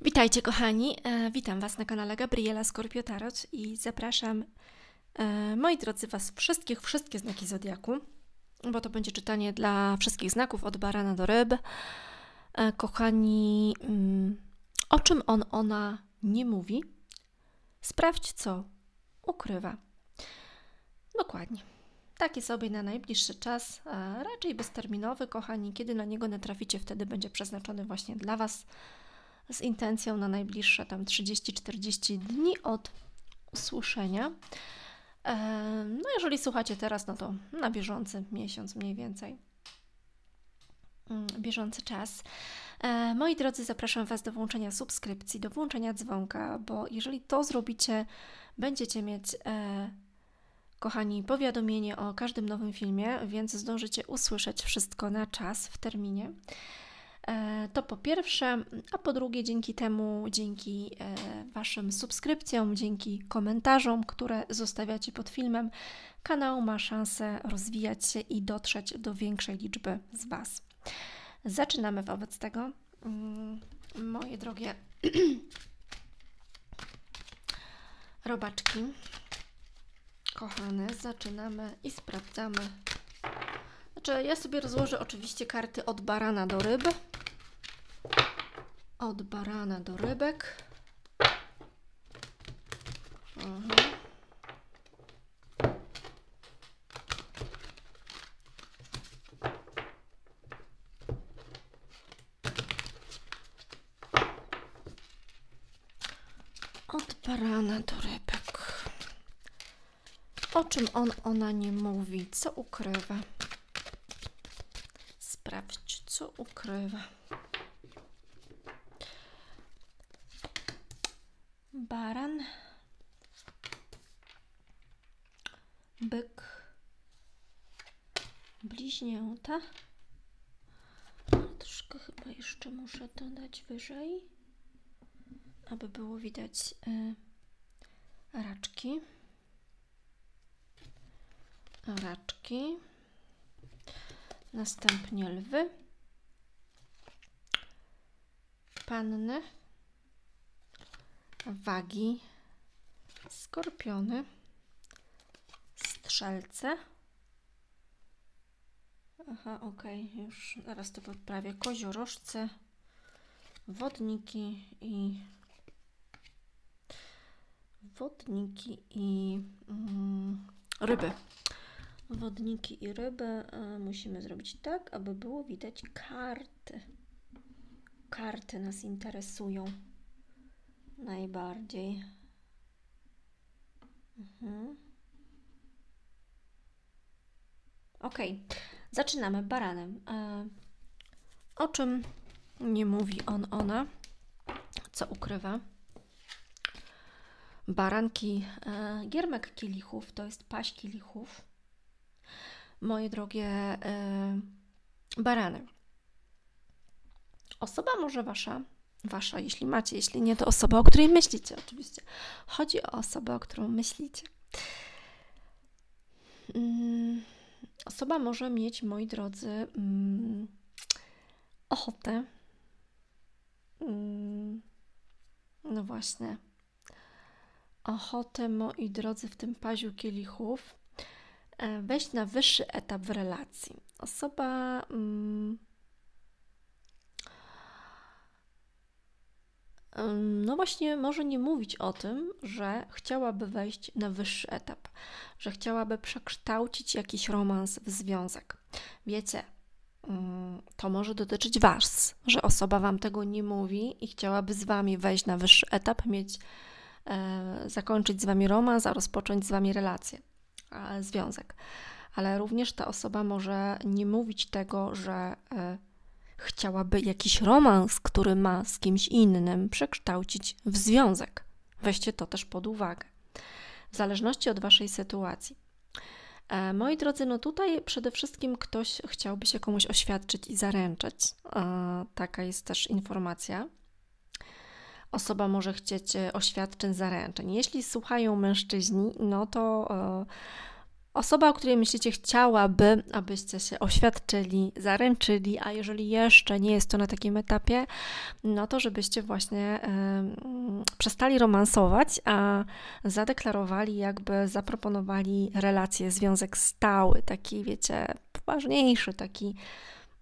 Witajcie kochani, e, witam Was na kanale Gabriela tarot i zapraszam, e, moi drodzy, Was wszystkich, wszystkie znaki Zodiaku, bo to będzie czytanie dla wszystkich znaków od barana do ryb. E, kochani, mm, o czym on, ona nie mówi, sprawdź co ukrywa. Dokładnie. Taki sobie na najbliższy czas, raczej bezterminowy, kochani. Kiedy na niego natraficie, wtedy będzie przeznaczony właśnie dla Was z intencją na najbliższe tam 30-40 dni od usłyszenia. E, no, jeżeli słuchacie teraz, no to na bieżący miesiąc mniej więcej. Mm, bieżący czas. E, moi drodzy, zapraszam Was do włączenia subskrypcji, do włączenia dzwonka, bo jeżeli to zrobicie, będziecie mieć, e, kochani, powiadomienie o każdym nowym filmie, więc zdążycie usłyszeć wszystko na czas, w terminie. E, to po pierwsze, a po drugie, dzięki temu, dzięki e, Waszym subskrypcjom, dzięki komentarzom, które zostawiacie pod filmem, kanał ma szansę rozwijać się i dotrzeć do większej liczby z Was. Zaczynamy wobec tego. Mm, moje drogie robaczki, kochane, zaczynamy i sprawdzamy. Znaczy, ja sobie rozłożę oczywiście karty od barana do ryb od barana do rybek. Aha. Mhm. Od barana do rybek. O czym on, ona nie mówi? Co ukrywa? Sprawdź, co ukrywa. baran, byk, bliźnięta. Troszkę chyba jeszcze muszę to dać wyżej, aby było widać y, raczki. Raczki. Następnie lwy, panny wagi skorpiony, strzelce. Aha, okej, okay, już zaraz to podprawię. Koziorożce, wodniki i wodniki i mm, ryby. Wodniki i ryby e, musimy zrobić tak, aby było widać karty. Karty nas interesują najbardziej. Mhm. Ok, zaczynamy baranem. E, o czym nie mówi on, ona? Co ukrywa? Baranki, e, giermek kielichów, to jest paść kielichów. Moje drogie e, barany. Osoba może wasza wasza, jeśli macie, jeśli nie, to osoba, o której myślicie, oczywiście. Chodzi o osobę, o którą myślicie. Mm, osoba może mieć, moi drodzy, mm, ochotę. Mm, no właśnie. Ochotę, moi drodzy, w tym paziu kielichów e, wejść na wyższy etap w relacji. Osoba no właśnie może nie mówić o tym, że chciałaby wejść na wyższy etap, że chciałaby przekształcić jakiś romans w związek. Wiecie, to może dotyczyć Was, że osoba Wam tego nie mówi i chciałaby z Wami wejść na wyższy etap, mieć, e, zakończyć z Wami romans, a rozpocząć z Wami relację, związek. Ale również ta osoba może nie mówić tego, że e, Chciałaby jakiś romans, który ma z kimś innym, przekształcić w związek. Weźcie to też pod uwagę, w zależności od Waszej sytuacji. E, moi drodzy, no tutaj przede wszystkim ktoś chciałby się komuś oświadczyć i zaręczyć. E, taka jest też informacja. Osoba może chcieć e, oświadczeń, zaręczeń. Jeśli słuchają mężczyźni, no to Osoba, o której myślicie, chciałaby, abyście się oświadczyli, zaręczyli, a jeżeli jeszcze nie jest to na takim etapie, no to żebyście właśnie y, przestali romansować, a zadeklarowali, jakby zaproponowali relację, związek stały, taki, wiecie, poważniejszy, taki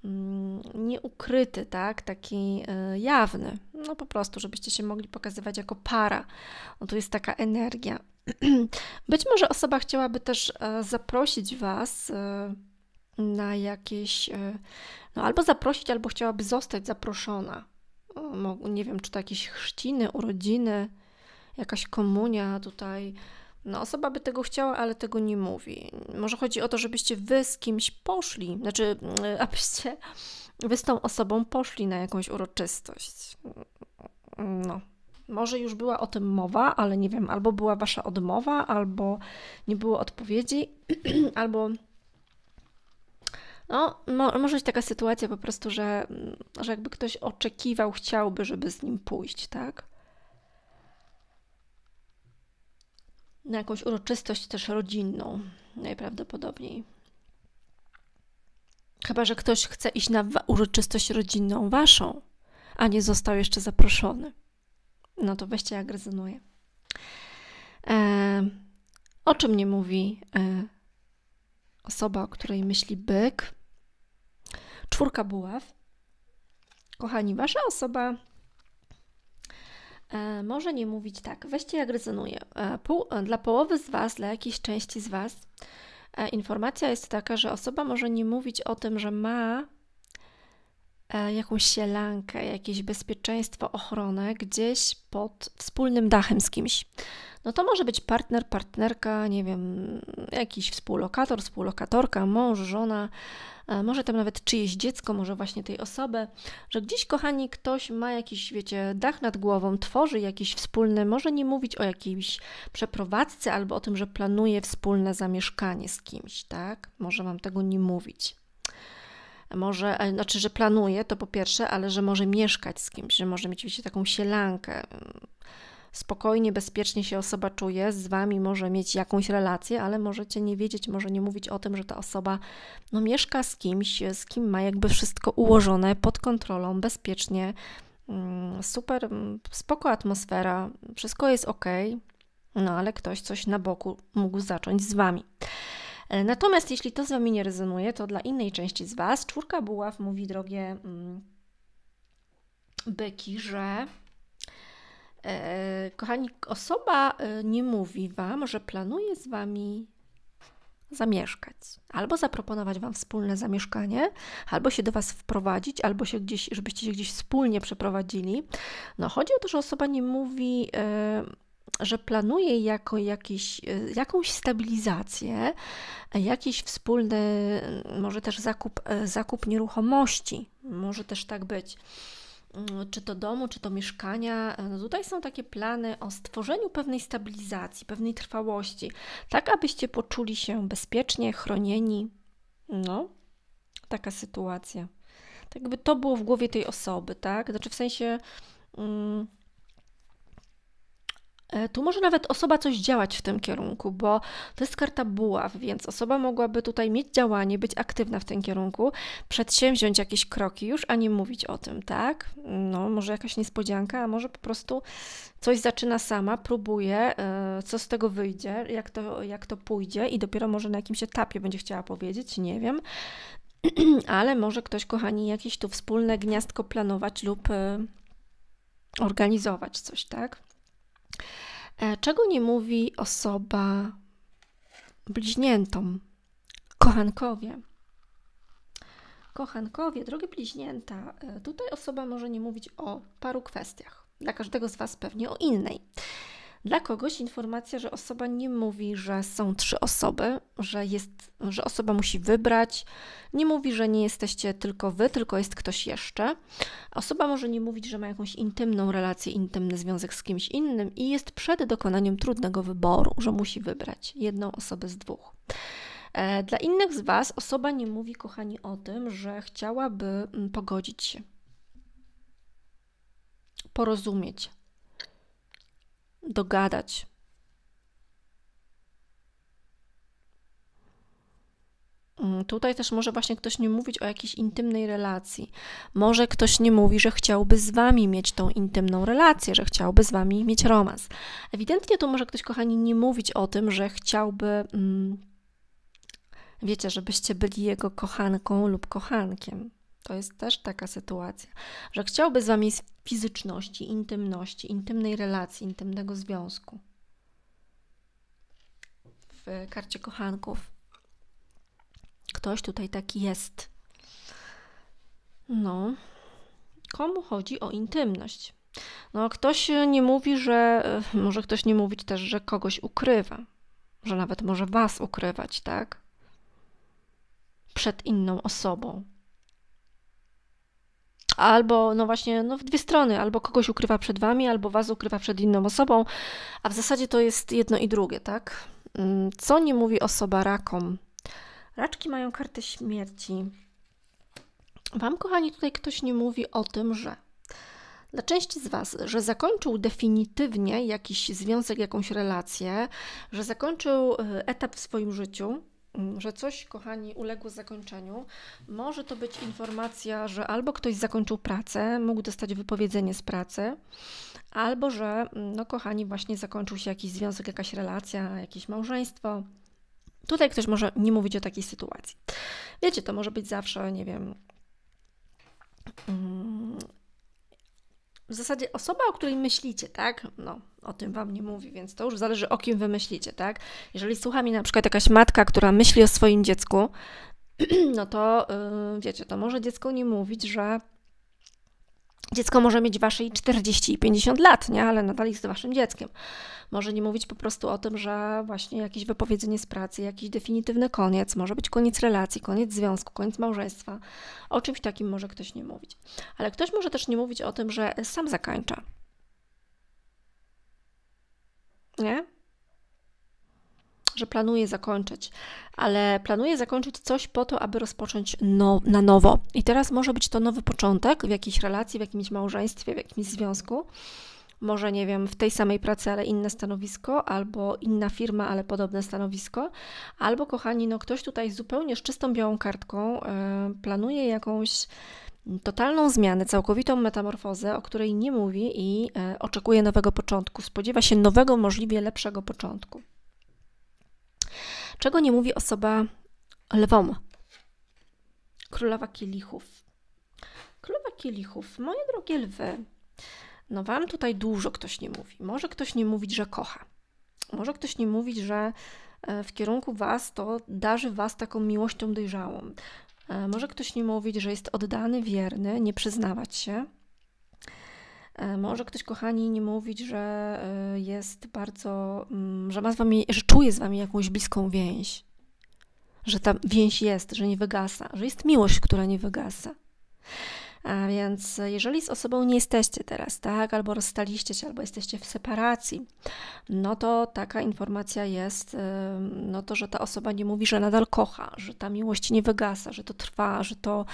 mm, nieukryty, tak, taki e, jawny. No po prostu, żebyście się mogli pokazywać jako para. No, tu jest taka energia. Być może osoba chciałaby też e, zaprosić Was e, na jakieś, e, no albo zaprosić, albo chciałaby zostać zaproszona. Nie wiem, czy to jakieś chrzciny, urodziny, jakaś komunia tutaj. No, osoba by tego chciała, ale tego nie mówi. Może chodzi o to, żebyście wy z kimś poszli, znaczy, abyście wy z tą osobą poszli na jakąś uroczystość. No, może już była o tym mowa, ale nie wiem, albo była wasza odmowa, albo nie było odpowiedzi, albo. No, mo może być taka sytuacja po prostu, że, że jakby ktoś oczekiwał, chciałby, żeby z nim pójść, tak? Na jakąś uroczystość też rodzinną, najprawdopodobniej. Chyba, że ktoś chce iść na uroczystość rodzinną waszą, a nie został jeszcze zaproszony no to weźcie jak rezonuje. E, o czym nie mówi e, osoba, o której myśli byk? Czwórka buław. Kochani, wasza osoba e, może nie mówić tak. Weźcie jak rezonuje. E, pół, e, dla połowy z was, dla jakiejś części z was, e, informacja jest taka, że osoba może nie mówić o tym, że ma E, jakąś sielankę, jakieś bezpieczeństwo, ochronę gdzieś pod wspólnym dachem z kimś. No to może być partner, partnerka, nie wiem, jakiś współlokator, współlokatorka, mąż, żona, e, może tam nawet czyjeś dziecko, może właśnie tej osoby, że gdzieś, kochani, ktoś ma jakiś, wiecie, dach nad głową, tworzy jakieś wspólne. może nie mówić o jakiejś przeprowadzce albo o tym, że planuje wspólne zamieszkanie z kimś, tak? Może mam tego nie mówić może, e, znaczy, że planuje, to po pierwsze, ale że może mieszkać z kimś, że może mieć, wiecie, taką sielankę. Mm, spokojnie, bezpiecznie się osoba czuje, z wami może mieć jakąś relację, ale możecie nie wiedzieć, może nie mówić o tym, że ta osoba no, mieszka z kimś, z kim ma jakby wszystko ułożone pod kontrolą, bezpiecznie, mm, super, mm, spoko atmosfera, wszystko jest ok, no ale ktoś coś na boku mógł zacząć z wami. E, natomiast jeśli to z Wami nie rezonuje, to dla innej części z Was czwórka buław mówi, drogie mm, byki, że e, kochani, osoba e, nie mówi Wam, że planuje z Wami zamieszkać. Albo zaproponować Wam wspólne zamieszkanie, albo się do Was wprowadzić, albo się gdzieś, żebyście się gdzieś wspólnie przeprowadzili. No, chodzi o to, że osoba nie mówi... Yy, że planuje jako jakiś, e, jakąś stabilizację, e, jakiś wspólny, e, może też zakup, zakup nieruchomości, może też tak być mm, czy to domu, czy to mieszkania. No tutaj są takie plany o stworzeniu pewnej stabilizacji, pewnej trwałości, tak abyście poczuli się bezpiecznie, chronieni. No, taka sytuacja. Tak by to było w głowie tej osoby, tak? Znaczy w sensie. Mm, E, tu może nawet osoba coś działać w tym kierunku, bo to jest karta buław, więc osoba mogłaby tutaj mieć działanie, być aktywna w tym kierunku, przedsięwziąć jakieś kroki już, a nie mówić o tym, tak? No, może jakaś niespodzianka, a może po prostu coś zaczyna sama, próbuje, e, co z tego wyjdzie, jak to, jak to pójdzie i dopiero może na jakimś etapie będzie chciała powiedzieć, nie wiem ale może ktoś, kochani, jakieś tu wspólne gniazdko planować lub e, organizować coś, tak? E, czego nie mówi osoba bliźniętom, kochankowie? Kochankowie, drogie bliźnięta, e, tutaj osoba może nie mówić o paru kwestiach. Dla każdego z Was pewnie o innej. Dla kogoś informacja, że osoba nie mówi, że są trzy osoby, że, jest, że osoba musi wybrać, nie mówi, że nie jesteście tylko wy, tylko jest ktoś jeszcze. Osoba może nie mówić, że ma jakąś intymną relację, intymny związek z kimś innym i jest przed dokonaniem trudnego wyboru, że musi wybrać jedną osobę z dwóch. E, dla innych z Was osoba nie mówi, kochani, o tym, że chciałaby mm, pogodzić się, porozumieć dogadać. Mm, tutaj też może właśnie ktoś nie mówić o jakiejś intymnej relacji. Może ktoś nie mówi, że chciałby z wami mieć tą intymną relację, że chciałby z wami mieć romans. Ewidentnie tu może ktoś, kochani, nie mówić o tym, że chciałby, mm, wiecie, żebyście byli jego kochanką lub kochankiem. To jest też taka sytuacja, że chciałby z wami fizyczności, intymności, intymnej relacji, intymnego związku. W karcie kochanków ktoś tutaj taki jest. No, komu chodzi o intymność? No, ktoś nie mówi, że może ktoś nie mówić też, że kogoś ukrywa, że nawet może was ukrywać, tak? Przed inną osobą albo no właśnie no w dwie strony, albo kogoś ukrywa przed wami, albo was ukrywa przed inną osobą, a w zasadzie to jest jedno i drugie, tak? Mm, co nie mówi osoba rakom? Raczki mają kartę śmierci. Wam, kochani, tutaj ktoś nie mówi o tym, że dla części z Was, że zakończył definitywnie jakiś związek, jakąś relację, że zakończył y, etap w swoim życiu, Mm, że coś, kochani, uległo zakończeniu, może to być informacja, że albo ktoś zakończył pracę, mógł dostać wypowiedzenie z pracy, albo że, mm, no kochani, właśnie zakończył się jakiś związek, jakaś relacja, jakieś małżeństwo. Tutaj ktoś może nie mówić o takiej sytuacji. Wiecie, to może być zawsze, nie wiem, mm, w zasadzie osoba, o której myślicie, tak? No, o tym wam nie mówi, więc to już zależy o kim wy myślicie, tak? Jeżeli słucha mi na przykład jakaś matka, która myśli o swoim dziecku, no to yy, wiecie, to może dziecko nie mówić, że Dziecko może mieć wasze i 40 i 50 lat, nie? ale nadal jest waszym dzieckiem. Może nie mówić po prostu o tym, że właśnie jakieś wypowiedzenie z pracy, jakiś definitywny koniec, może być koniec relacji, koniec związku, koniec małżeństwa. O czymś takim może ktoś nie mówić. Ale ktoś może też nie mówić o tym, że sam zakańcza. Nie? że planuję zakończyć, ale planuję zakończyć coś po to, aby rozpocząć no, na nowo. I teraz może być to nowy początek w jakiejś relacji, w jakimś małżeństwie, w jakimś związku. Może, nie wiem, w tej samej pracy, ale inne stanowisko, albo inna firma, ale podobne stanowisko, albo, kochani, no ktoś tutaj zupełnie z czystą białą kartką yy, planuje jakąś totalną zmianę, całkowitą metamorfozę, o której nie mówi i e, oczekuje nowego początku, spodziewa się nowego, możliwie lepszego początku czego nie mówi osoba lwom. Królowa kielichów. Królowa kielichów, moje drogie lwy, no wam tutaj dużo ktoś nie mówi. Może ktoś nie mówić, że kocha. Może ktoś nie mówić, że e, w kierunku was to darzy was taką miłością dojrzałą. E, może ktoś nie mówić, że jest oddany, wierny, nie przyznawać się. E, może ktoś, kochani, nie mówić, że e, jest bardzo, mm, że ma z wami, że czuje z wami jakąś bliską więź, że ta więź jest, że nie wygasa, że jest miłość, która nie wygasa. A więc jeżeli z osobą nie jesteście teraz, tak, albo rozstaliście się, albo jesteście w separacji, no to taka informacja jest, y, no to, że ta osoba nie mówi, że nadal kocha, że ta miłość nie wygasa, że to trwa, że to,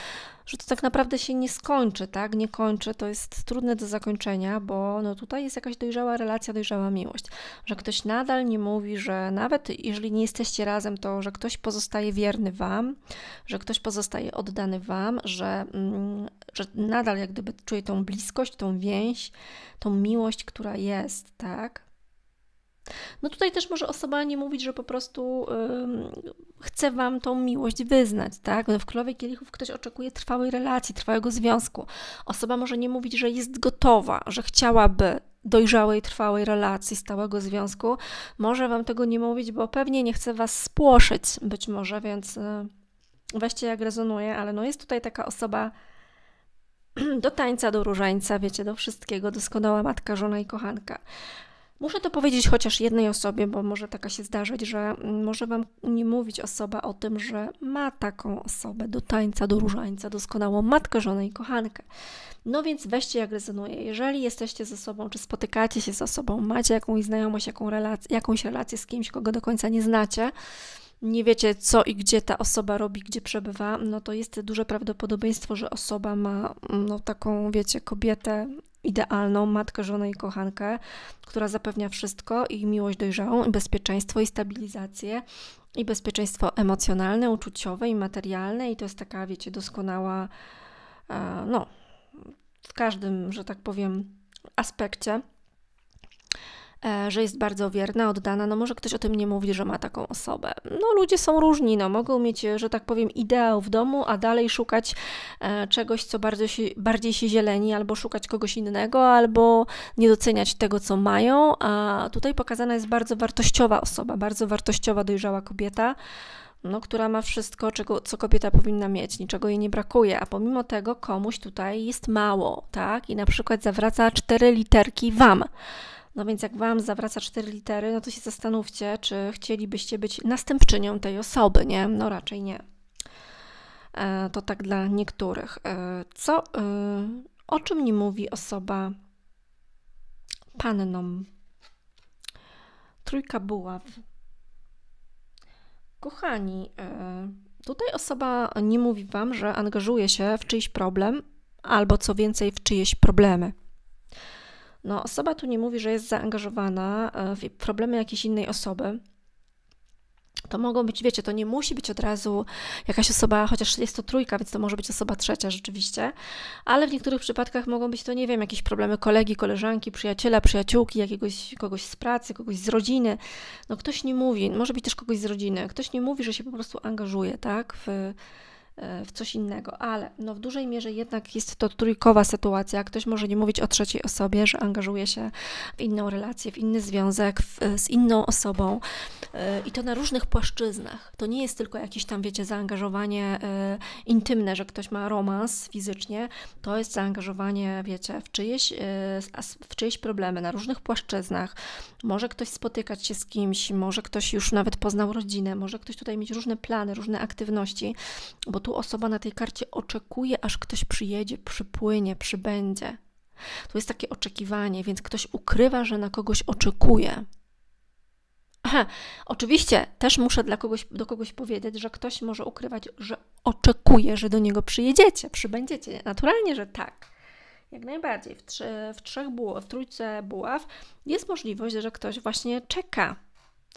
że to tak naprawdę się nie skończy, tak, nie kończy, to jest trudne do zakończenia, bo no tutaj jest jakaś dojrzała relacja, dojrzała miłość, że ktoś nadal nie mówi, że nawet jeżeli nie jesteście razem, to, że ktoś pozostaje wierny Wam, że ktoś pozostaje oddany Wam, że mm, nadal jak gdyby czuję tą bliskość, tą więź, tą miłość, która jest, tak? No tutaj też może osoba nie mówić, że po prostu yy, chce wam tą miłość wyznać, tak? No w królowej kielichów ktoś oczekuje trwałej relacji, trwałego związku. Osoba może nie mówić, że jest gotowa, że chciałaby dojrzałej, trwałej relacji, stałego związku. Może wam tego nie mówić, bo pewnie nie chce was spłoszyć być może, więc yy, weźcie jak rezonuje, ale no jest tutaj taka osoba do tańca, do różańca, wiecie, do wszystkiego, doskonała matka, żona i kochanka. Muszę to powiedzieć chociaż jednej osobie, bo może taka się zdarzyć, że mm, może Wam nie mówić osoba o tym, że ma taką osobę do tańca, do różańca, doskonałą matkę, żonę i kochankę. No więc weźcie jak rezonuje. Jeżeli jesteście ze sobą, czy spotykacie się z osobą, macie jakąś znajomość, jaką relac jakąś relację z kimś, kogo do końca nie znacie, nie wiecie, co i gdzie ta osoba robi, gdzie przebywa, no to jest duże prawdopodobieństwo, że osoba ma no, taką, wiecie, kobietę idealną matkę, żonę i kochankę, która zapewnia wszystko i miłość dojrzałą, i bezpieczeństwo, i stabilizację, i bezpieczeństwo emocjonalne, uczuciowe i materialne. I to jest taka, wiecie, doskonała, e, no, w każdym, że tak powiem, aspekcie. E, że jest bardzo wierna, oddana. No może ktoś o tym nie mówi, że ma taką osobę. No ludzie są różni, no mogą mieć, e, że tak powiem, ideał w domu, a dalej szukać e, czegoś, co bardziej się, bardziej się zieleni, albo szukać kogoś innego, albo nie doceniać tego, co mają. A tutaj pokazana jest bardzo wartościowa osoba, bardzo wartościowa, dojrzała kobieta no, która ma wszystko, czego, co kobieta powinna mieć, niczego jej nie brakuje, a pomimo tego komuś tutaj jest mało, tak? I na przykład zawraca cztery literki wam. No więc jak Wam zawraca cztery litery, no to się zastanówcie, czy chcielibyście być następczynią tej osoby, nie? No raczej nie. E, to tak dla niektórych. E, co, e, o czym nie mówi osoba panną? Trójka buław. Kochani, tutaj osoba nie mówi Wam, że angażuje się w czyjś problem, albo co więcej, w czyjeś problemy. No, osoba tu nie mówi, że jest zaangażowana e, w problemy jakiejś innej osoby. To mogą być, wiecie, to nie musi być od razu jakaś osoba, chociaż jest to trójka, więc to może być osoba trzecia rzeczywiście, ale w niektórych przypadkach mogą być to, nie wiem, jakieś problemy kolegi, koleżanki, przyjaciela, przyjaciółki, jakiegoś kogoś z pracy, kogoś z rodziny. No ktoś nie mówi, może być też kogoś z rodziny, ktoś nie mówi, że się po prostu angażuje, tak, w, E, w coś innego, ale no w dużej mierze jednak jest to trójkowa sytuacja. Ktoś może nie mówić o trzeciej osobie, że angażuje się w inną relację, w inny związek w, z inną osobą e, i to na różnych płaszczyznach. To nie jest tylko jakieś tam, wiecie, zaangażowanie e, intymne, że ktoś ma romans fizycznie, to jest zaangażowanie, wiecie, w czyjeś, w czyjeś problemy na różnych płaszczyznach, może ktoś spotykać się z kimś, może ktoś już nawet poznał rodzinę, może ktoś tutaj mieć różne plany, różne aktywności, bo tu osoba na tej karcie oczekuje, aż ktoś przyjedzie, przypłynie, przybędzie. Tu jest takie oczekiwanie, więc ktoś ukrywa, że na kogoś oczekuje. Aha, oczywiście też muszę dla kogoś, do kogoś powiedzieć, że ktoś może ukrywać, że oczekuje, że do niego przyjedziecie, przybędziecie. Naturalnie, że tak. Jak najbardziej. W, trzy, w, trzech buław, w trójce buław jest możliwość, że ktoś właśnie czeka.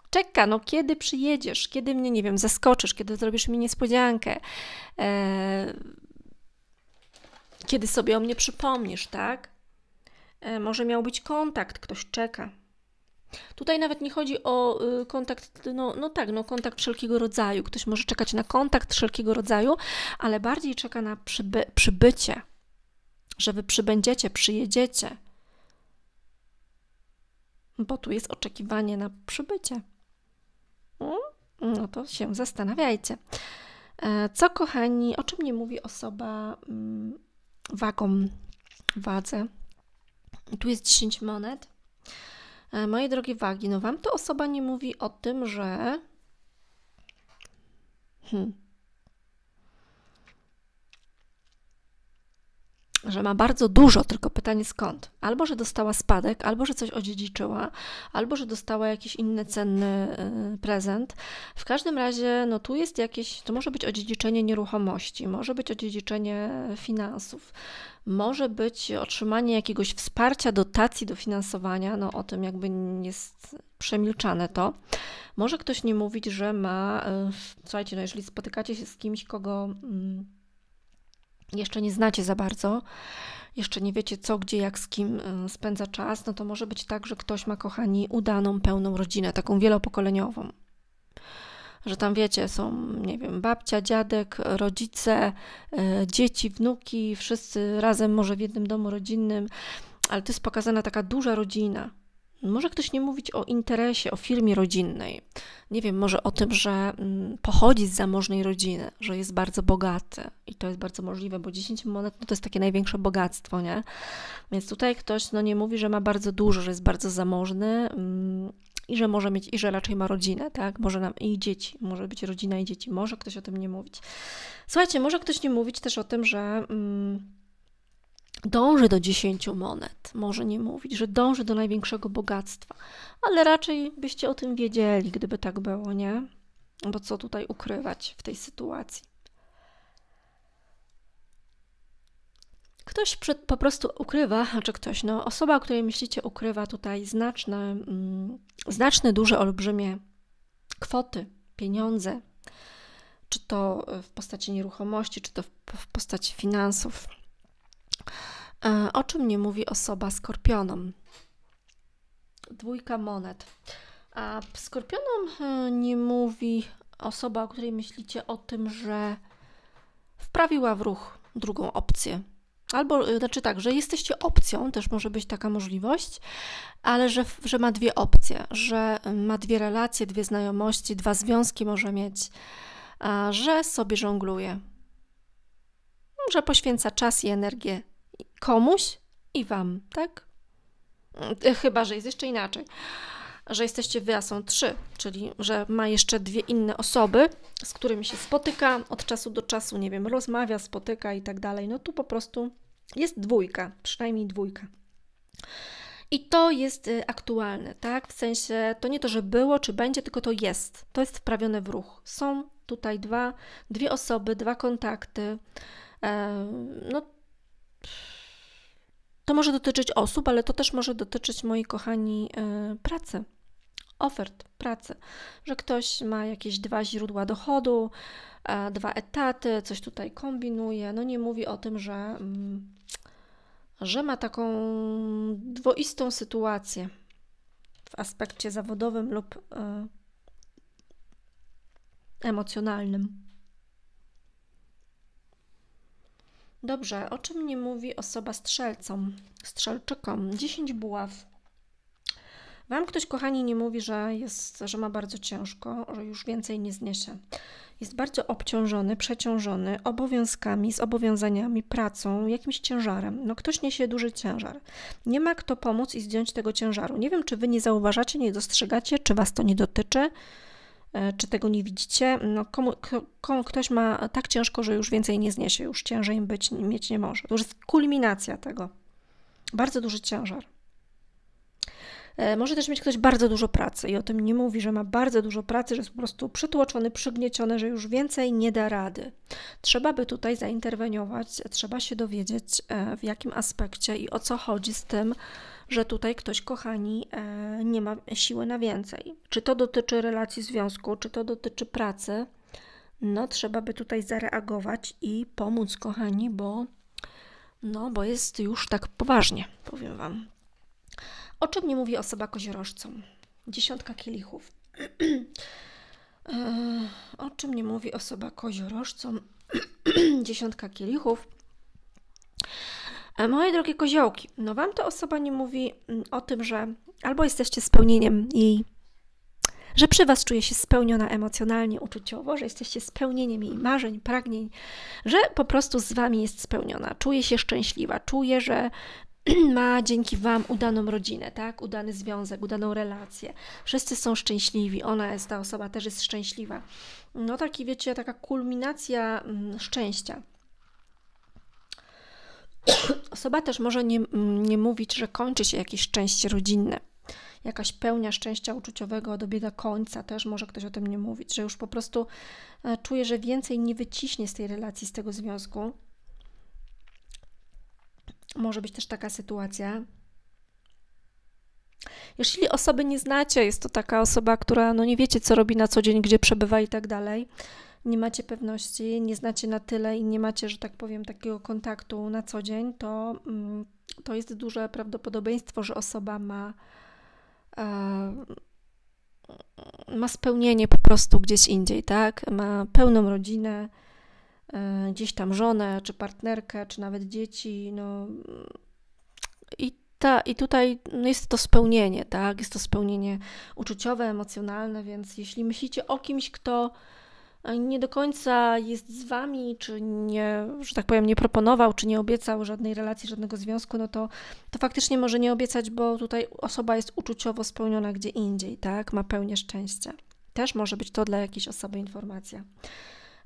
Czeka, no kiedy przyjedziesz, kiedy mnie, nie wiem, zaskoczysz, kiedy zrobisz mi niespodziankę, e, kiedy sobie o mnie przypomnisz, tak? E, może miał być kontakt, ktoś czeka. Tutaj nawet nie chodzi o y, kontakt, no, no tak, no kontakt wszelkiego rodzaju. Ktoś może czekać na kontakt wszelkiego rodzaju, ale bardziej czeka na przyby, przybycie że wy przybędziecie, przyjedziecie. Bo tu jest oczekiwanie na przybycie. No to się zastanawiajcie. E, co, kochani, o czym nie mówi osoba mm, wagą, wadze? Tu jest 10 monet. E, moje drogie wagi, no wam to osoba nie mówi o tym, że. Hmm. że ma bardzo dużo, tylko pytanie skąd. Albo, że dostała spadek, albo, że coś odziedziczyła, albo, że dostała jakiś inny cenny y, prezent. W każdym razie, no tu jest jakieś, to może być odziedziczenie nieruchomości, może być odziedziczenie finansów, może być otrzymanie jakiegoś wsparcia, dotacji do finansowania, no o tym jakby jest przemilczane to. Może ktoś nie mówić, że ma, y, słuchajcie, no jeżeli spotykacie się z kimś, kogo... Mm, jeszcze nie znacie za bardzo, jeszcze nie wiecie co, gdzie, jak, z kim y, spędza czas, no to może być tak, że ktoś ma, kochani, udaną, pełną rodzinę, taką wielopokoleniową. Że tam wiecie, są, nie wiem, babcia, dziadek, rodzice, y, dzieci, wnuki, wszyscy razem, może w jednym domu rodzinnym, ale to jest pokazana taka duża rodzina może ktoś nie mówić o interesie, o firmie rodzinnej. Nie wiem, może o tym, że mm, pochodzi z zamożnej rodziny, że jest bardzo bogaty i to jest bardzo możliwe, bo 10 monet no to jest takie największe bogactwo, nie? Więc tutaj ktoś no, nie mówi, że ma bardzo dużo, że jest bardzo zamożny mm, i że może mieć, i że raczej ma rodzinę, tak? Może nam i dzieci, może być rodzina i dzieci, może ktoś o tym nie mówić. Słuchajcie, może ktoś nie mówić też o tym, że. Mm, dąży do dziesięciu monet. Może nie mówić, że dąży do największego bogactwa, ale raczej byście o tym wiedzieli, gdyby tak było, nie? Bo co tutaj ukrywać w tej sytuacji? Ktoś przed, po prostu ukrywa, znaczy ktoś, no, osoba, o której myślicie, ukrywa tutaj znaczne, mm, znaczne, duże, olbrzymie kwoty, pieniądze, czy to w postaci nieruchomości, czy to w, w postaci finansów. E, o czym nie mówi osoba skorpionom. Dwójka monet. A skorpionom e, nie mówi osoba, o której myślicie o tym, że wprawiła w ruch drugą opcję. Albo, e, znaczy tak, że jesteście opcją, też może być taka możliwość, ale że, że ma dwie opcje, że ma dwie relacje, dwie znajomości, dwa związki może mieć, że sobie żongluje, że poświęca czas i energię komuś i wam, tak? E, chyba, że jest jeszcze inaczej. Że jesteście wy, a są trzy, czyli że ma jeszcze dwie inne osoby, z którymi się spotyka od czasu do czasu, nie wiem, rozmawia, spotyka i tak dalej. No tu po prostu jest dwójka, przynajmniej dwójka. I to jest y, aktualne, tak? W sensie to nie to, że było czy będzie, tylko to jest. To jest wprawione w ruch. Są tutaj dwa, dwie osoby, dwa kontakty. E, no, to może dotyczyć osób, ale to też może dotyczyć, moi kochani, e, pracy, ofert pracy, że ktoś ma jakieś dwa źródła dochodu, e, dwa etaty, coś tutaj kombinuje. No nie mówi o tym, że, mm, że ma taką dwoistą sytuację w aspekcie zawodowym lub e, emocjonalnym. Dobrze, o czym nie mówi osoba strzelcom, strzelczykom? 10 buław. Wam ktoś, kochani, nie mówi, że, jest, że ma bardzo ciężko, że już więcej nie zniesie. Jest bardzo obciążony, przeciążony obowiązkami, zobowiązaniami, pracą, jakimś ciężarem. No ktoś niesie duży ciężar. Nie ma kto pomóc i zdjąć tego ciężaru. Nie wiem, czy wy nie zauważacie, nie dostrzegacie, czy was to nie dotyczy. E, czy tego nie widzicie, no komu, komu, ktoś ma tak ciężko, że już więcej nie zniesie, już ciężej być, mieć nie może. To już jest kulminacja tego. Bardzo duży ciężar. E, może też mieć ktoś bardzo dużo pracy i o tym nie mówi, że ma bardzo dużo pracy, że jest po prostu przytłoczony, przygnieciony, że już więcej nie da rady. Trzeba by tutaj zainterweniować, trzeba się dowiedzieć, e, w jakim aspekcie i o co chodzi z tym, że tutaj ktoś, kochani, e, nie ma siły na więcej. Czy to dotyczy relacji związku, czy to dotyczy pracy, no trzeba by tutaj zareagować i pomóc, kochani, bo, no, bo jest już tak poważnie, powiem Wam. O czym nie mówi osoba koziorożcą? Dziesiątka kielichów. E, o czym nie mówi osoba koziorożcą? Dziesiątka kielichów. E, moje drogie koziołki, no wam ta osoba nie mówi mm, o tym, że albo jesteście spełnieniem jej, że przy was czuje się spełniona emocjonalnie, uczuciowo, że jesteście spełnieniem jej marzeń, pragnień, że po prostu z wami jest spełniona, czuje się szczęśliwa, czuje, że ma dzięki Wam udaną rodzinę, tak? Udany związek, udaną relację. Wszyscy są szczęśliwi, ona jest, ta osoba też jest szczęśliwa. No taki, wiecie, taka kulminacja mm, szczęścia. Osoba też może nie, nie mówić, że kończy się jakieś szczęście rodzinne. Jakaś pełnia szczęścia uczuciowego dobiega końca, też może ktoś o tym nie mówić, że już po prostu e, czuje, że więcej nie wyciśnie z tej relacji, z tego związku. Może być też taka sytuacja. Jeśli osoby nie znacie, jest to taka osoba, która no nie wiecie, co robi na co dzień, gdzie przebywa i tak dalej, nie macie pewności, nie znacie na tyle i nie macie, że tak powiem, takiego kontaktu na co dzień, to, mm, to jest duże prawdopodobieństwo, że osoba ma, e, ma spełnienie po prostu gdzieś indziej, tak? Ma pełną rodzinę, e, gdzieś tam żonę, czy partnerkę, czy nawet dzieci, no i ta, i tutaj no, jest to spełnienie, tak? Jest to spełnienie uczuciowe, emocjonalne, więc jeśli myślicie o kimś, kto nie do końca jest z wami, czy nie, że tak powiem, nie proponował, czy nie obiecał żadnej relacji, żadnego związku, no to, to faktycznie może nie obiecać, bo tutaj osoba jest uczuciowo spełniona gdzie indziej, tak? Ma pełnię szczęścia. Też może być to dla jakiejś osoby informacja.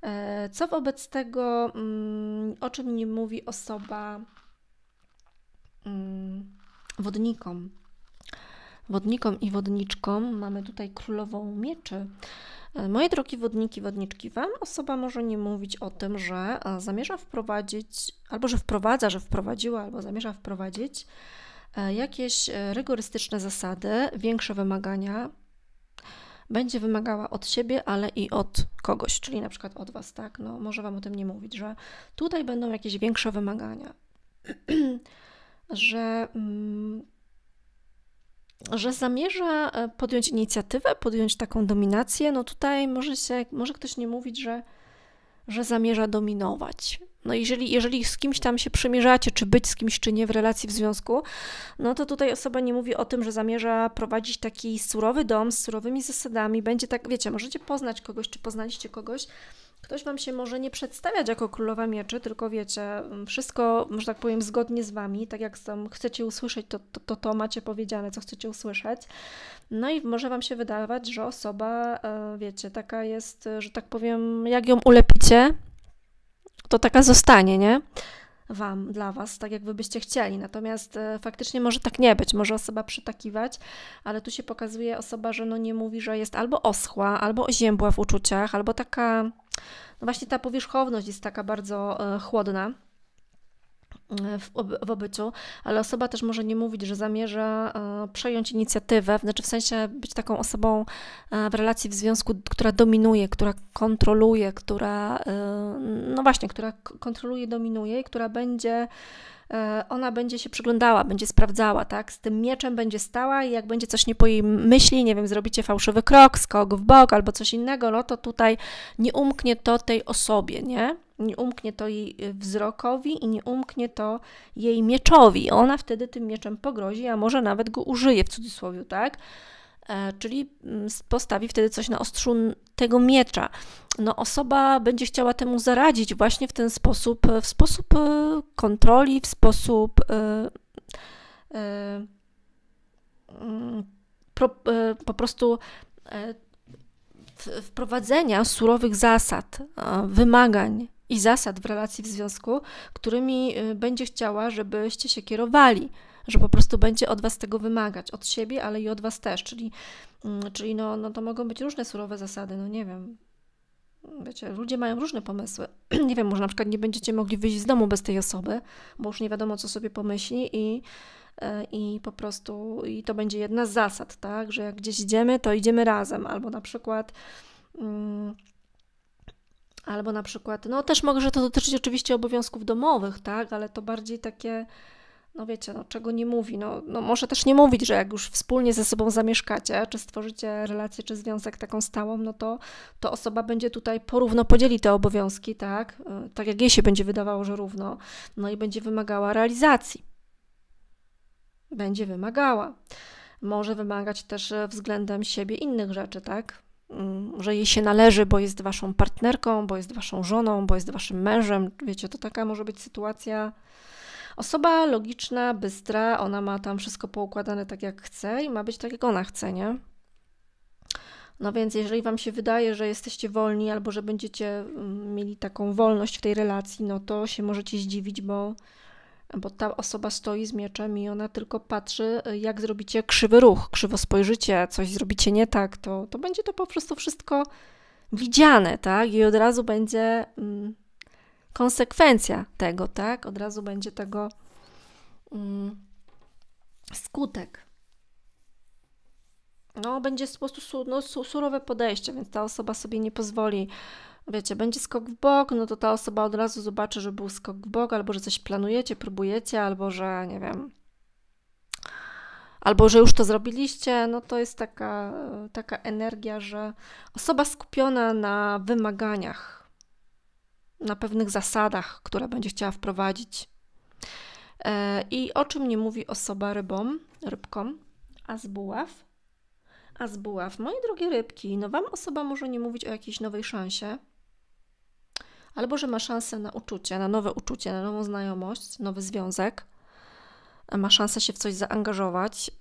E, co wobec tego, mm, o czym nie mówi osoba mm, wodnikom? Wodnikom i wodniczkom mamy tutaj królową mieczy. Moje drogi wodniki, wodniczki, Wam osoba może nie mówić o tym, że e, zamierza wprowadzić, albo że wprowadza, że wprowadziła, albo zamierza wprowadzić e, jakieś e, rygorystyczne zasady, większe wymagania. Będzie wymagała od siebie, ale i od kogoś, czyli na przykład od Was, tak? No, może Wam o tym nie mówić, że tutaj będą jakieś większe wymagania, że. Mm, że zamierza e, podjąć inicjatywę, podjąć taką dominację, no tutaj może, się, może ktoś nie mówić, że, że zamierza dominować. No jeżeli, jeżeli z kimś tam się przymierzacie, czy być z kimś, czy nie w relacji, w związku, no to tutaj osoba nie mówi o tym, że zamierza prowadzić taki surowy dom z surowymi zasadami, będzie tak, wiecie, możecie poznać kogoś, czy poznaliście kogoś, Ktoś Wam się może nie przedstawiać jako królowa mieczy, tylko wiecie, mm, wszystko, że tak powiem, zgodnie z Wami, tak jak tam chcecie usłyszeć, to to, to to macie powiedziane, co chcecie usłyszeć. No i może Wam się wydawać, że osoba, e, wiecie, taka jest, e, że tak powiem, jak ją ulepicie, to taka zostanie, nie? Wam, dla Was, tak jak Wy byście chcieli. Natomiast e, faktycznie może tak nie być, może osoba przytakiwać, ale tu się pokazuje osoba, że no nie mówi, że jest albo oschła, albo oziębła w uczuciach, albo taka, no właśnie ta powierzchowność jest taka bardzo e, chłodna. E, w, obyciu, ale osoba też może nie mówić, że zamierza e, przejąć inicjatywę, znaczy w sensie być taką osobą e, w relacji w związku, która dominuje, która kontroluje, która, no właśnie, która kontroluje, dominuje i która będzie ona będzie się przyglądała, będzie sprawdzała, tak? Z tym mieczem będzie stała i jak będzie coś nie po jej myśli, nie wiem, zrobicie fałszywy krok, skok w bok albo coś innego, no to tutaj nie umknie to tej osobie, nie? nie umknie to jej y, wzrokowi i nie umknie to jej mieczowi. Ona wtedy tym mieczem pogrozi, a może nawet go użyje w cudzysłowie, tak? E, czyli mm, postawi wtedy coś na ostrzu tego miecza. No, osoba będzie chciała temu zaradzić właśnie w ten sposób, e, w sposób e, kontroli, w sposób mm, po prostu wprowadzenia surowych zasad, wymagań, i zasad w relacji w związku, którymi y, będzie chciała, żebyście się kierowali, że po prostu będzie od Was tego wymagać, od siebie, ale i od Was też, czyli, mm, czyli no, no to mogą być różne surowe zasady, no nie wiem, wiecie, ludzie mają różne pomysły. nie wiem, może na przykład nie będziecie mogli wyjść z domu bez tej osoby, bo już nie wiadomo, co sobie pomyśli i, e, i po prostu i to będzie jedna z zasad, tak, że jak gdzieś idziemy, to idziemy razem, albo na przykład... Mm, Albo na przykład, no też może to dotyczyć oczywiście obowiązków domowych, tak, ale to bardziej takie, no wiecie, no czego nie mówi. No, no może też nie mówić, że jak już wspólnie ze sobą zamieszkacie, czy stworzycie relację, czy związek taką stałą, no to, to osoba będzie tutaj porówno podzieli te obowiązki, tak, y, tak jak jej się będzie wydawało, że równo, no i będzie wymagała realizacji. Będzie wymagała. Może wymagać też e, względem siebie innych rzeczy, tak? Mm, że jej się należy, bo jest waszą partnerką, bo jest waszą żoną, bo jest waszym mężem. Wiecie, to taka może być sytuacja. Osoba logiczna, bystra, ona ma tam wszystko poukładane tak jak chce i ma być tak jak ona chce, nie? No więc jeżeli wam się wydaje, że jesteście wolni albo że będziecie mm, mieli taką wolność w tej relacji, no to się możecie zdziwić, bo bo ta osoba stoi z mieczem i ona tylko patrzy, y, jak zrobicie krzywy ruch, krzywo spojrzycie, coś zrobicie nie tak, to, to będzie to po prostu wszystko widziane, tak? I od razu będzie mm, konsekwencja tego, tak? Od razu będzie tego mm, skutek. No, będzie po prostu su no, su surowe podejście, więc ta osoba sobie nie pozwoli wiecie, będzie skok w bok, no to ta osoba od razu zobaczy, że był skok w bok, albo że coś planujecie, próbujecie, albo że nie wiem, albo że już to zrobiliście, no to jest taka, taka energia, że osoba skupiona na wymaganiach, na pewnych zasadach, które będzie chciała wprowadzić. E, I o czym nie mówi osoba rybom, rybkom, a z buław? A z buław, moje drogie rybki, no Wam osoba może nie mówić o jakiejś nowej szansie, albo że ma szansę na uczucie, na nowe uczucie, na nową znajomość, nowy związek, e, ma szansę się w coś zaangażować.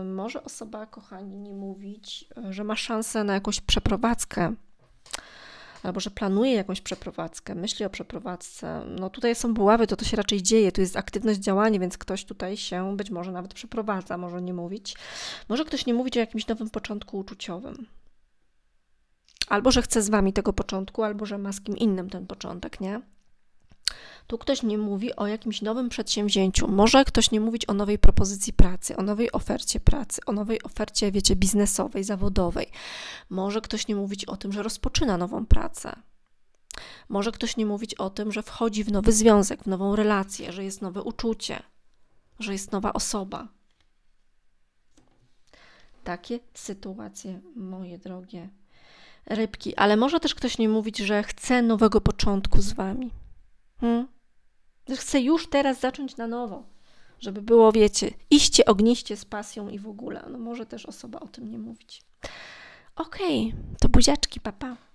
E, może osoba, kochani, nie mówić, e, że ma szansę na jakąś przeprowadzkę, albo że planuje jakąś przeprowadzkę, myśli o przeprowadzce. No tutaj są buławy, to to się raczej dzieje, tu jest aktywność, działanie, więc ktoś tutaj się być może nawet przeprowadza, może nie mówić. Może ktoś nie mówić o jakimś nowym początku uczuciowym albo że chce z wami tego początku, albo że ma z kim innym ten początek, nie? Tu ktoś nie mówi o jakimś nowym przedsięwzięciu. Może ktoś nie mówić o nowej propozycji pracy, o nowej ofercie pracy, o nowej ofercie, wiecie, biznesowej, zawodowej. Może ktoś nie mówić o tym, że rozpoczyna nową pracę. Może ktoś nie mówić o tym, że wchodzi w nowy związek, w nową relację, że jest nowe uczucie, że jest nowa osoba. Takie sytuacje, moje drogie, rybki, ale może też ktoś nie mówić, że chce nowego początku z wami. Hmm? chce już teraz zacząć na nowo, żeby było, wiecie, iście ogniście z pasją i w ogóle. No może też osoba o tym nie mówić. Okej, okay, to buziaczki, papa. Pa.